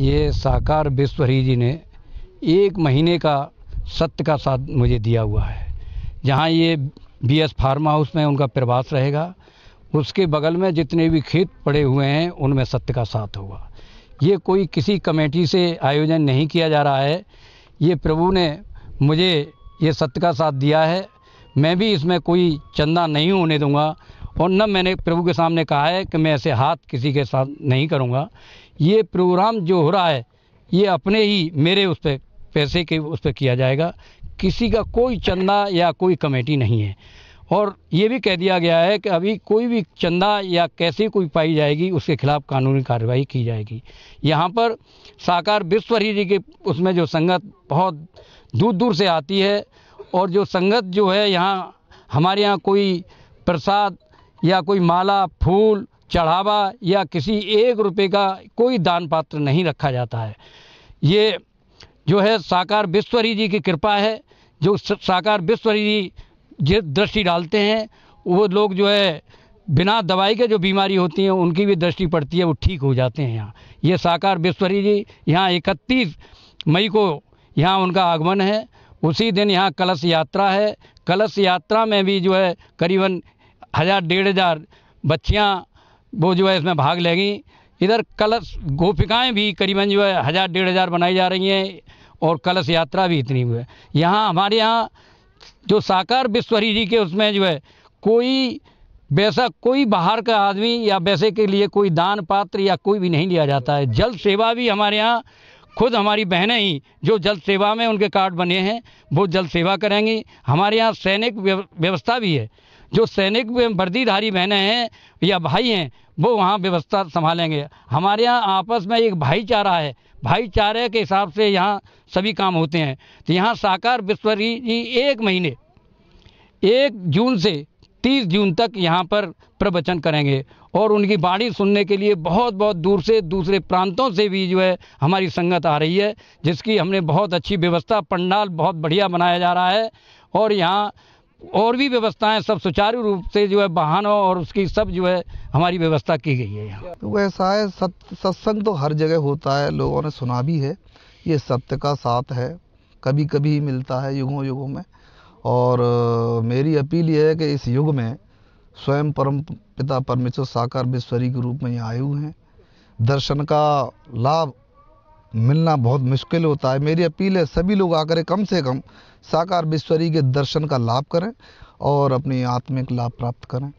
ये साकार विश्वरी जी ने एक महीने का सत्य का साथ मुझे दिया हुआ है जहाँ ये बी एस फार्म हाउस में उनका प्रवास रहेगा उसके बगल में जितने भी खेत पड़े हुए हैं उनमें सत्य का साथ होगा ये कोई किसी कमेटी से आयोजन नहीं किया जा रहा है ये प्रभु ने मुझे ये सत्य का साथ दिया है मैं भी इसमें कोई चंदा नहीं होने दूंगा और न मैंने प्रभु के सामने कहा है कि मैं ऐसे हाथ किसी के साथ नहीं करूँगा ये प्रोग्राम जो हो रहा है ये अपने ही मेरे उस पर पैसे के उस पर किया जाएगा किसी का कोई चंदा या कोई कमेटी नहीं है और ये भी कह दिया गया है कि अभी कोई भी चंदा या कैसे कोई पाई जाएगी उसके खिलाफ कानूनी कार्रवाई की जाएगी यहाँ पर साकार विश्वरी जी के उसमें जो संगत बहुत दूर दूर से आती है और जो संगत जो है यहाँ हमारे यहाँ कोई प्रसाद या कोई माला फूल चढ़ावा या किसी एक रुपए का कोई दान पात्र नहीं रखा जाता है ये जो है साकार विश्वरी जी की कृपा है जो साकार विश्वरी जी जिस दृष्टि डालते हैं वो लोग जो है बिना दवाई के जो बीमारी होती हैं उनकी भी दृष्टि पड़ती है वो ठीक हो जाते हैं यहाँ ये साकार विश्वरी जी यहाँ इकतीस मई को यहाँ उनका आगमन है उसी दिन यहाँ कलश यात्रा है कलश यात्रा में भी जो है करीबन हज़ार डेढ़ हज़ार बच्चियाँ वो जो है इसमें भाग लेंगी इधर कलश गोपिकाएँ भी करीबन जो है हज़ार डेढ़ हज़ार बनाई जा रही हैं और कलश यात्रा भी इतनी हुई है यहाँ हमारे यहाँ जो साकार विश्वरी जी के उसमें जो है कोई वैसा कोई बाहर का आदमी या वैसे के लिए कोई दान पात्र या कोई भी नहीं लिया जाता है जल सेवा भी हमारे यहाँ खुद हमारी बहनें ही जो जल सेवा में उनके कार्ड बने हैं वो जल सेवा करेंगी हमारे यहाँ सैनिक व्यवस्था भी है जो सैनिक वर्दीधारी बहनें हैं या भाई हैं वो वहाँ व्यवस्था संभालेंगे हमारे यहाँ आपस में एक भाईचारा है भाईचारे के हिसाब से यहाँ सभी काम होते हैं तो यहाँ साकार विश्वरी जी एक महीने एक जून से तीस जून तक यहाँ पर प्रवचन करेंगे और उनकी बाणी सुनने के लिए बहुत बहुत दूर से दूसरे प्रांतों से भी जो है हमारी संगत आ रही है जिसकी हमने बहुत अच्छी व्यवस्था पंडाल बहुत बढ़िया बनाया जा रहा है और यहाँ और भी व्यवस्थाएं सब सुचारू रूप से जो है वाहनों और उसकी सब जो है हमारी व्यवस्था की गई है यहाँ तो ऐसा है सत्य सत्संग तो हर जगह होता है लोगों ने सुना भी है ये सत्य का साथ है कभी कभी ही मिलता है युगों युगों में और मेरी अपील ये है कि इस युग में स्वयं परम पिता परमेश्वर साकार विश्वरी के रूप में यहाँ आए हुए हैं दर्शन का लाभ मिलना बहुत मुश्किल होता है मेरी अपील है सभी लोग आकर कम से कम साकार विश्वरी के दर्शन का लाभ करें और अपनी आत्मिक लाभ प्राप्त करें